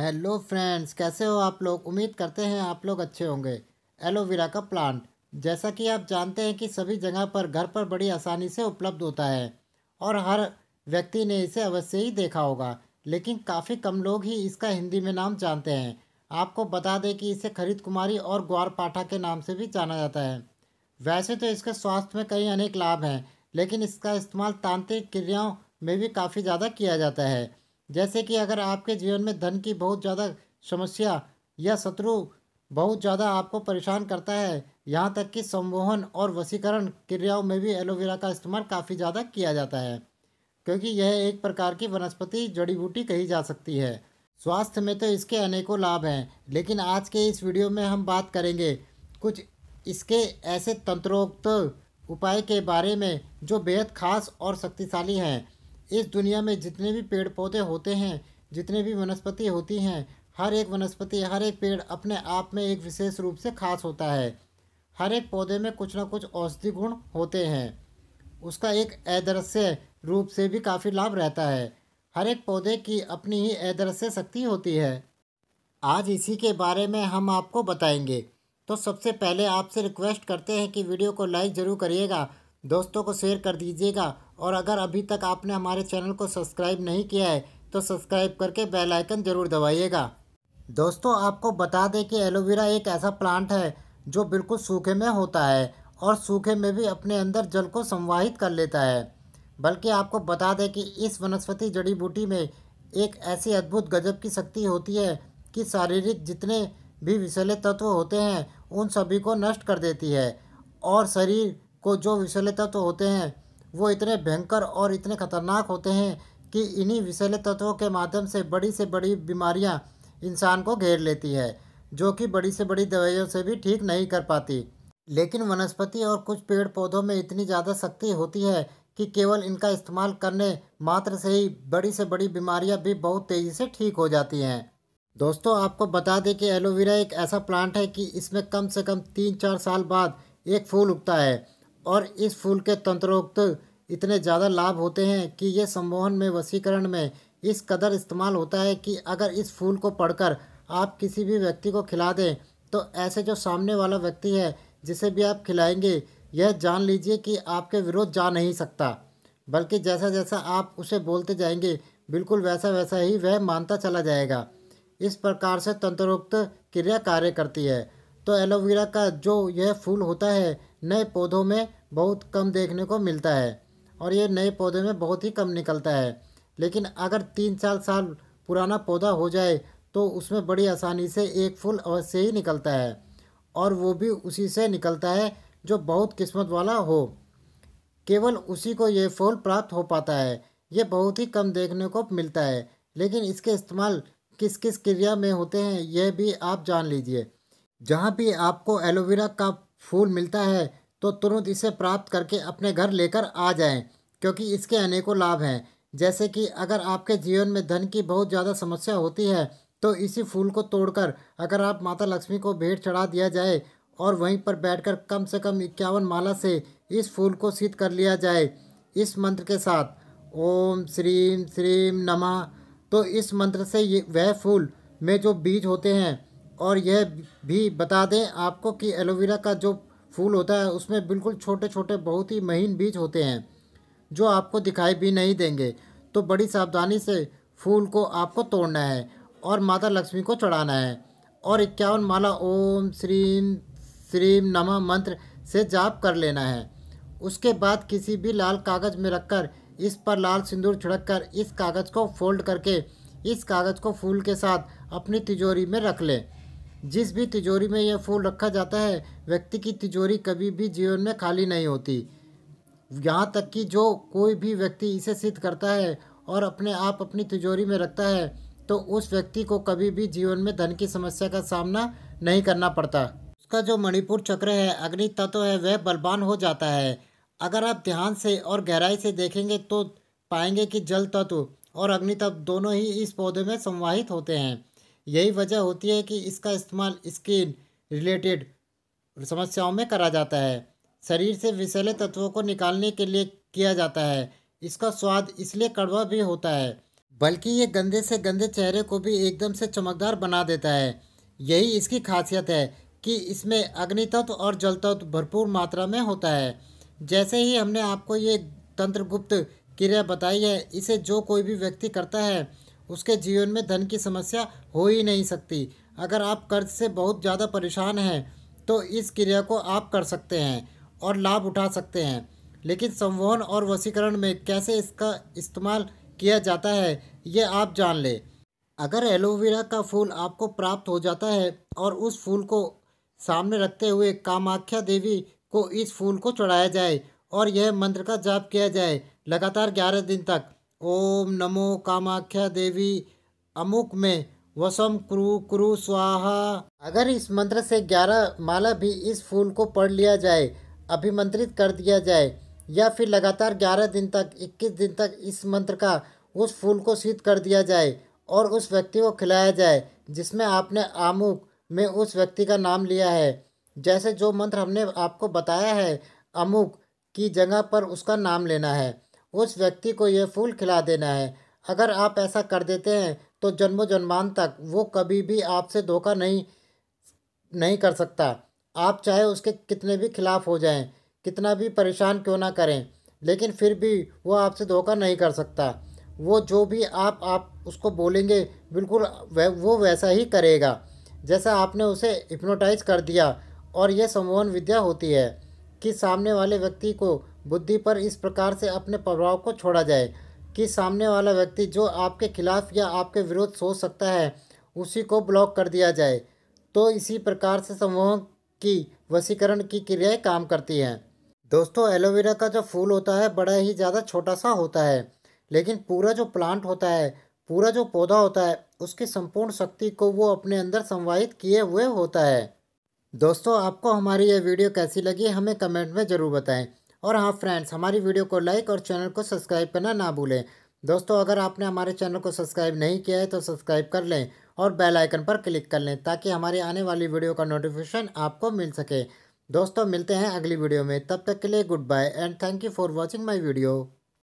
hello friends कैसे हो आप लोग उम्मीद करते हैं आप लोग अच्छे होंगे एलोवेरा का प्लांट जैसा कि आप जानते हैं कि सभी जगह पर घर पर बड़ी आसानी से उपलब्ध होता है और हर व्यक्ति ने इसे अवश्य ही देखा होगा लेकिन काफ़ी कम लोग ही इसका हिंदी में नाम जानते हैं आपको बता दें कि इसे खरीद कुमारी और ग्वार पाठा के नाम से भी जाना जाता है वैसे तो इसके स्वास्थ्य में कई अनेक लाभ हैं लेकिन इसका इस्तेमाल तांत्रिक क्रियाओं में भी काफ़ी ज़्यादा किया जाता है जैसे कि अगर आपके जीवन में धन की बहुत ज़्यादा समस्या या शत्रु बहुत ज़्यादा आपको परेशान करता है यहाँ तक कि संवोहन और वसीकरण क्रियाओं में भी एलोवेरा का इस्तेमाल काफ़ी ज़्यादा किया जाता है क्योंकि यह एक प्रकार की वनस्पति जड़ी बूटी कही जा सकती है स्वास्थ्य में तो इसके अनेकों लाभ हैं लेकिन आज के इस वीडियो में हम बात करेंगे कुछ इसके ऐसे तंत्रोक्त उपाय के बारे में जो बेहद खास और शक्तिशाली हैं इस दुनिया में जितने भी पेड़ पौधे होते हैं जितने भी वनस्पति होती हैं हर एक वनस्पति हर एक पेड़ अपने आप में एक विशेष रूप से खास होता है हर एक पौधे में कुछ ना कुछ औषधि गुण होते हैं उसका एक अदृश्य रूप से भी काफ़ी लाभ रहता है हर एक पौधे की अपनी ही अदृश्य शक्ति होती है आज इसी के बारे में हम आपको बताएंगे तो सबसे पहले आपसे रिक्वेस्ट करते हैं कि वीडियो को लाइक ज़रूर करिएगा दोस्तों को शेयर कर दीजिएगा और अगर अभी तक आपने हमारे चैनल को सब्सक्राइब नहीं किया है तो सब्सक्राइब करके बेल आइकन ज़रूर दबाइएगा दोस्तों आपको बता दें कि एलोवेरा एक ऐसा प्लांट है जो बिल्कुल सूखे में होता है और सूखे में भी अपने अंदर जल को संवाहित कर लेता है बल्कि आपको बता दें कि इस वनस्पति जड़ी बूटी में एक ऐसी अद्भुत गजब की शक्ति होती है कि शारीरिक जितने भी विषैले तत्व होते हैं उन सभी को नष्ट कर देती है और शरीर को जो विषैले तत्व होते हैं वो इतने भयंकर और इतने खतरनाक होते हैं कि इन्हीं विषैले तत्वों के माध्यम से बड़ी से बड़ी बीमारियां इंसान को घेर लेती है जो कि बड़ी से बड़ी दवाइयों से भी ठीक नहीं कर पाती लेकिन वनस्पति और कुछ पेड़ पौधों में इतनी ज़्यादा शक्ति होती है कि केवल इनका इस्तेमाल करने मात्र से ही बड़ी से बड़ी बीमारियां भी बहुत तेज़ी से ठीक हो जाती हैं दोस्तों आपको बता दें कि एलोवेरा एक ऐसा प्लांट है कि इसमें कम से कम तीन चार साल बाद एक फूल उगता है और इस फूल के तंत्रोक्त इतने ज़्यादा लाभ होते हैं कि ये सम्मोहन में वसीकरण में इस कदर इस्तेमाल होता है कि अगर इस फूल को पढ़कर आप किसी भी व्यक्ति को खिला दें तो ऐसे जो सामने वाला व्यक्ति है जिसे भी आप खिलाएंगे यह जान लीजिए कि आपके विरोध जा नहीं सकता बल्कि जैसा जैसा आप उसे बोलते जाएंगे बिल्कुल वैसा वैसा ही वह मानता चला जाएगा इस प्रकार से तंत्रोक्त क्रिया कार्य करती है तो एलोवेरा का जो यह फूल होता है नए पौधों में बहुत कम देखने को मिलता है और ये नए पौधे में बहुत ही कम निकलता है लेकिन अगर तीन चार साल पुराना पौधा हो जाए तो उसमें बड़ी आसानी से एक फूल अवश्य ही निकलता है और वो भी उसी से निकलता है जो बहुत किस्मत वाला हो केवल उसी को ये फूल प्राप्त हो पाता है ये बहुत ही कम देखने को मिलता है लेकिन इसके इस्तेमाल किस किस क्रिया में होते हैं यह भी आप जान लीजिए जहाँ भी आपको एलोवेरा का फूल मिलता है तो तुरंत इसे प्राप्त करके अपने घर लेकर आ जाएं क्योंकि इसके अनेकों लाभ हैं जैसे कि अगर आपके जीवन में धन की बहुत ज़्यादा समस्या होती है तो इसी फूल को तोड़कर अगर आप माता लक्ष्मी को भेंट चढ़ा दिया जाए और वहीं पर बैठकर कम से कम इक्यावन माला से इस फूल को सिद्ध कर लिया जाए इस मंत्र के साथ ओम श्रीम श्रीम नमः तो इस मंत्र से ये वह फूल में जो बीज होते हैं और यह भी बता दें आपको कि एलोवेरा का जो फूल होता है उसमें बिल्कुल छोटे छोटे बहुत ही महीन बीज होते हैं जो आपको दिखाई भी नहीं देंगे तो बड़ी सावधानी से फूल को आपको तोड़ना है और माता लक्ष्मी को चढ़ाना है और इक्यावन माला ओम श्रीम श्रीम नमः मंत्र से जाप कर लेना है उसके बाद किसी भी लाल कागज़ में रखकर इस पर लाल सिंदूर छिड़क कर इस कागज़ को फोल्ड करके इस कागज़ को फूल के साथ अपनी तिजोरी में रख लें जिस भी तिजोरी में यह फूल रखा जाता है व्यक्ति की तिजोरी कभी भी जीवन में खाली नहीं होती यहाँ तक कि जो कोई भी व्यक्ति इसे सिद्ध करता है और अपने आप अपनी तिजोरी में रखता है तो उस व्यक्ति को कभी भी जीवन में धन की समस्या का सामना नहीं करना पड़ता उसका जो मणिपुर चक्र है अग्नि तत्व है वह बलवान हो जाता है अगर आप ध्यान से और गहराई से देखेंगे तो पाएंगे कि जल तत्व और अग्नि तत्व दोनों ही इस पौधे में समवाहित होते हैं यही वजह होती है कि इसका इस्तेमाल स्किन रिलेटेड समस्याओं में करा जाता है शरीर से विषैले तत्वों को निकालने के लिए किया जाता है इसका स्वाद इसलिए कड़वा भी होता है बल्कि ये गंदे से गंदे चेहरे को भी एकदम से चमकदार बना देता है यही इसकी खासियत है कि इसमें अग्नि तत्व और जल तत्व भरपूर मात्रा में होता है जैसे ही हमने आपको ये तंत्रगुप्त क्रिया बताई है इसे जो कोई भी व्यक्ति करता है उसके जीवन में धन की समस्या हो ही नहीं सकती अगर आप कर्ज से बहुत ज़्यादा परेशान हैं तो इस क्रिया को आप कर सकते हैं और लाभ उठा सकते हैं लेकिन संवहन और वसीकरण में कैसे इसका इस्तेमाल किया जाता है ये आप जान लें अगर एलोवेरा का फूल आपको प्राप्त हो जाता है और उस फूल को सामने रखते हुए कामाख्या देवी को इस फूल को चढ़ाया जाए और यह मंत्र का जाप किया जाए लगातार ग्यारह दिन तक ओम नमो कामाख्या देवी अमुक में वसम कुरु कुरु स्वाहा अगर इस मंत्र से ग्यारह माला भी इस फूल को पढ़ लिया जाए अभिमंत्रित कर दिया जाए या फिर लगातार ग्यारह दिन तक इक्कीस दिन तक इस मंत्र का उस फूल को सिद्ध कर दिया जाए और उस व्यक्ति को खिलाया जाए जिसमें आपने आमुक में उस व्यक्ति का नाम लिया है जैसे जो मंत्र हमने आपको बताया है अमुक की जगह पर उसका नाम लेना है उस व्यक्ति को ये फूल खिला देना है अगर आप ऐसा कर देते हैं तो जन्मो जन्मान तक वो कभी भी आपसे धोखा नहीं नहीं कर सकता आप चाहे उसके कितने भी खिलाफ हो जाएं कितना भी परेशान क्यों ना करें लेकिन फिर भी वो आपसे धोखा नहीं कर सकता वो जो भी आप आप उसको बोलेंगे बिल्कुल वो वैसा ही करेगा जैसा आपने उसे हिप्नोटाइज कर दिया और यह समोहन विद्या होती है कि सामने वाले व्यक्ति को बुद्धि पर इस प्रकार से अपने प्रभाव को छोड़ा जाए कि सामने वाला व्यक्ति जो आपके खिलाफ या आपके विरोध सोच सकता है उसी को ब्लॉक कर दिया जाए तो इसी प्रकार से समूहों की वसीकरण की क्रियाएँ काम करती हैं दोस्तों एलोवेरा का जो फूल होता है बड़ा ही ज़्यादा छोटा सा होता है लेकिन पूरा जो प्लांट होता है पूरा जो पौधा होता है उसकी संपूर्ण शक्ति को वो अपने अंदर संवाहित किए हुए होता है दोस्तों आपको हमारी यह वीडियो कैसी लगी हमें कमेंट में ज़रूर बताएं और हाँ फ्रेंड्स हमारी वीडियो को लाइक और चैनल को सब्सक्राइब करना ना भूलें दोस्तों अगर आपने हमारे चैनल को सब्सक्राइब नहीं किया है तो सब्सक्राइब कर लें और बेल आइकन पर क्लिक कर लें ताकि हमारी आने वाली वीडियो का नोटिफिकेशन आपको मिल सके दोस्तों मिलते हैं अगली वीडियो में तब तक के लिए goodbye and thank you for watching my video